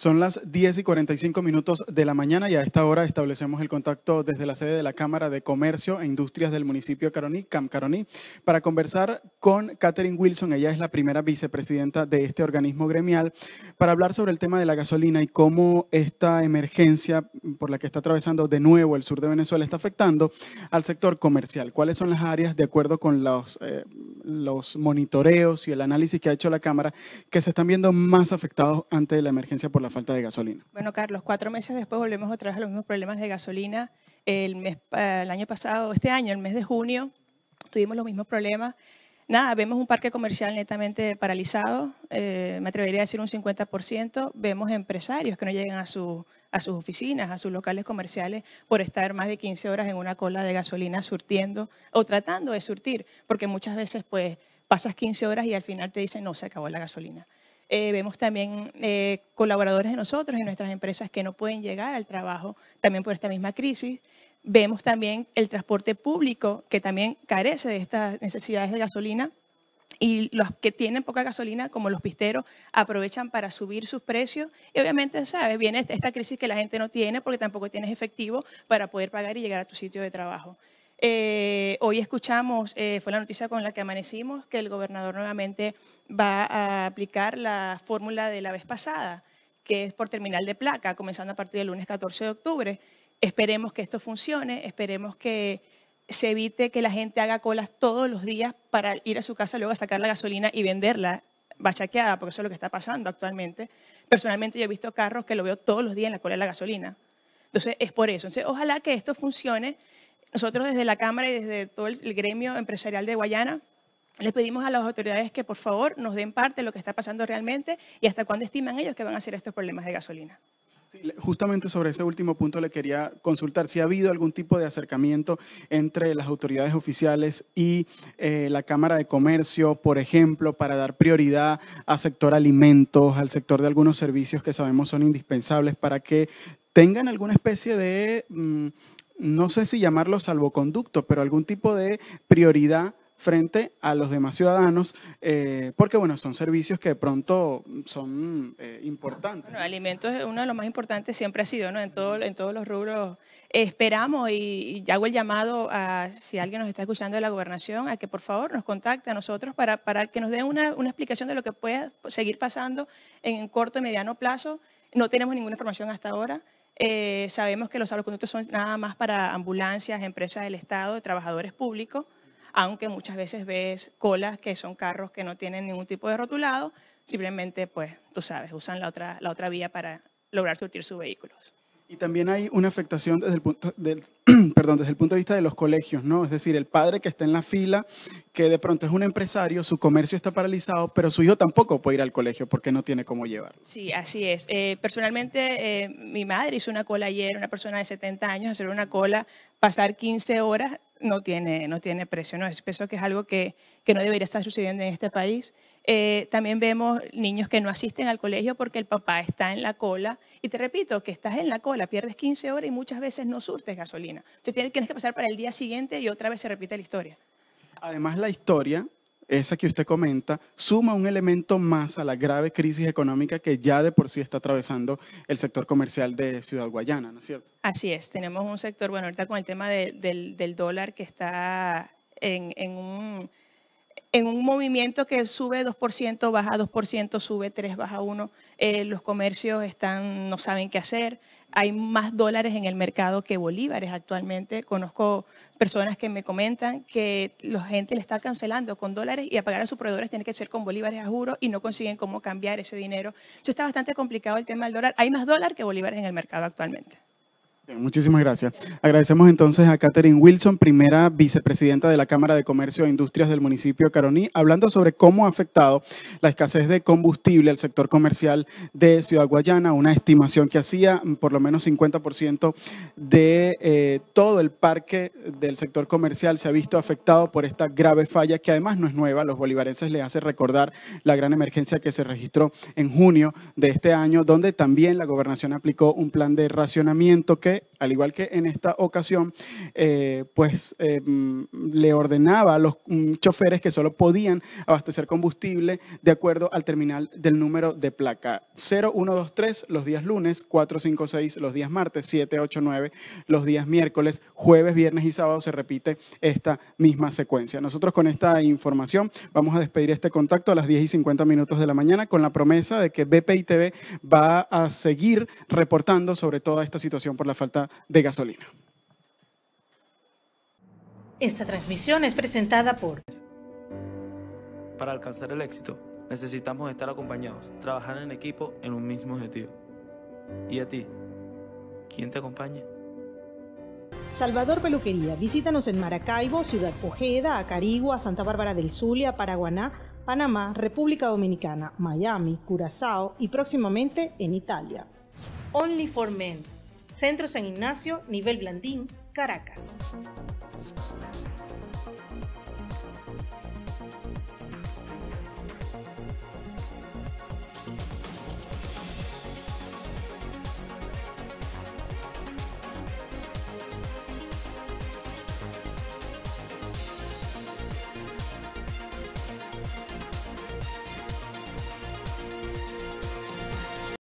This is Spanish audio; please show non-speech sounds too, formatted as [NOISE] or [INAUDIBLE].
Son las 10 y 45 minutos de la mañana y a esta hora establecemos el contacto desde la sede de la Cámara de Comercio e Industrias del municipio de Caroní, Cam Caroní, para conversar con Catherine Wilson. Ella es la primera vicepresidenta de este organismo gremial para hablar sobre el tema de la gasolina y cómo esta emergencia por la que está atravesando de nuevo el sur de Venezuela está afectando al sector comercial. ¿Cuáles son las áreas de acuerdo con los, eh, los monitoreos y el análisis que ha hecho la Cámara que se están viendo más afectados ante la emergencia por la falta de gasolina? Bueno, Carlos, cuatro meses después volvemos otra vez a los mismos problemas de gasolina. El, eh, el año pasado, este año, el mes de junio, tuvimos los mismos problemas. Nada, vemos un parque comercial netamente paralizado, eh, me atrevería a decir un 50%. Vemos empresarios que no llegan a su a sus oficinas, a sus locales comerciales, por estar más de 15 horas en una cola de gasolina surtiendo o tratando de surtir, porque muchas veces pues pasas 15 horas y al final te dicen no, se acabó la gasolina. Eh, vemos también eh, colaboradores de nosotros y nuestras empresas que no pueden llegar al trabajo también por esta misma crisis. Vemos también el transporte público que también carece de estas necesidades de gasolina y los que tienen poca gasolina, como los pisteros, aprovechan para subir sus precios. Y obviamente, ¿sabes? Viene esta crisis que la gente no tiene porque tampoco tienes efectivo para poder pagar y llegar a tu sitio de trabajo. Eh, hoy escuchamos, eh, fue la noticia con la que amanecimos, que el gobernador nuevamente va a aplicar la fórmula de la vez pasada, que es por terminal de placa, comenzando a partir del lunes 14 de octubre. Esperemos que esto funcione, esperemos que se evite que la gente haga colas todos los días para ir a su casa luego a sacar la gasolina y venderla bachaqueada, porque eso es lo que está pasando actualmente. Personalmente yo he visto carros que lo veo todos los días en la cola de la gasolina. Entonces es por eso. Entonces ojalá que esto funcione. Nosotros desde la Cámara y desde todo el gremio empresarial de Guayana les pedimos a las autoridades que por favor nos den parte de lo que está pasando realmente y hasta cuándo estiman ellos que van a ser estos problemas de gasolina justamente sobre ese último punto le quería consultar si ha habido algún tipo de acercamiento entre las autoridades oficiales y eh, la Cámara de Comercio, por ejemplo, para dar prioridad al sector alimentos, al sector de algunos servicios que sabemos son indispensables para que tengan alguna especie de, mm, no sé si llamarlo salvoconducto, pero algún tipo de prioridad frente a los demás ciudadanos, eh, porque bueno, son servicios que de pronto son eh, importantes. Bueno, alimentos es uno de los más importantes, siempre ha sido, ¿no? En, todo, en todos los rubros. Esperamos y, hago el llamado a, si alguien nos está escuchando de la gobernación, a que por favor nos contacte a nosotros para, para que nos dé una, una explicación de lo que pueda seguir pasando en corto y mediano plazo. No tenemos ninguna información hasta ahora. Eh, sabemos que los salvoconductos son nada más para ambulancias, empresas del Estado, trabajadores públicos aunque muchas veces ves colas que son carros que no tienen ningún tipo de rotulado, simplemente, pues, tú sabes, usan la otra, la otra vía para lograr surtir sus vehículos. Y también hay una afectación desde el, punto, del, [CLEARS THROAT] perdón, desde el punto de vista de los colegios, ¿no? Es decir, el padre que está en la fila, que de pronto es un empresario, su comercio está paralizado, pero su hijo tampoco puede ir al colegio porque no tiene cómo llevarlo. Sí, así es. Eh, personalmente, eh, mi madre hizo una cola ayer, una persona de 70 años, hacer una cola, pasar 15 horas no tiene, no tiene precio. ¿no? Es, peso que es algo que, que, no debería estar sucediendo en este país. Eh, también vemos niños que no asisten al colegio porque el papá está en la cola. Y te repito, que estás en la cola, pierdes 15 horas y muchas veces no surtes gasolina. Entonces tienes que pasar para el día siguiente y otra vez se repite la historia. Además, la historia esa que usted comenta, suma un elemento más a la grave crisis económica que ya de por sí está atravesando el sector comercial de Ciudad Guayana, ¿no es cierto? Así es, tenemos un sector, bueno, ahorita con el tema del, dólar que está en, un, movimiento que sube 2%, baja 2%, sube 3, baja 1, eh, los comercios están, no saben qué hacer, hay más dólares en el mercado que bolívares actualmente. Conozco personas que me comentan que la gente le está cancelando con dólares y a pagar a sus proveedores tiene que ser con bolívares a juro y no consiguen cómo cambiar ese dinero. Entonces está bastante complicado el tema del dólar. Hay más dólar que bolívares en el mercado actualmente muchísimas gracias. Agradecemos entonces a Catherine Wilson, primera vicepresidenta de la Cámara de Comercio e Industrias del municipio de Caroní, hablando sobre cómo ha afectado la escasez de combustible al sector comercial de Ciudad Guayana, una estimación que hacía por lo menos 50% de eh, todo el parque del sector comercial se ha visto afectado por esta grave falla que además no es nueva, los bolivarenses les hace recordar la gran emergencia que se registró en junio de este año, donde también la gobernación aplicó un plan de racionamiento que right al igual que en esta ocasión, eh, pues eh, mm, le ordenaba a los mm, choferes que solo podían abastecer combustible de acuerdo al terminal del número de placa 0123 los días lunes, 456 los días martes, 789 los días miércoles, jueves, viernes y sábado se repite esta misma secuencia. Nosotros con esta información vamos a despedir este contacto a las 10 y 50 minutos de la mañana con la promesa de que BPI TV va a seguir reportando sobre toda esta situación por la falta de de gasolina. Esta transmisión es presentada por... Para alcanzar el éxito, necesitamos estar acompañados, trabajar en equipo en un mismo objetivo. ¿Y a ti? ¿Quién te acompaña? Salvador Peluquería. Visítanos en Maracaibo, Ciudad Ojeda, Acarigua, Santa Bárbara del Zulia, Paraguaná, Panamá, República Dominicana, Miami, Curazao y próximamente en Italia. Only for Men Centro San Ignacio, nivel Blandín, Caracas.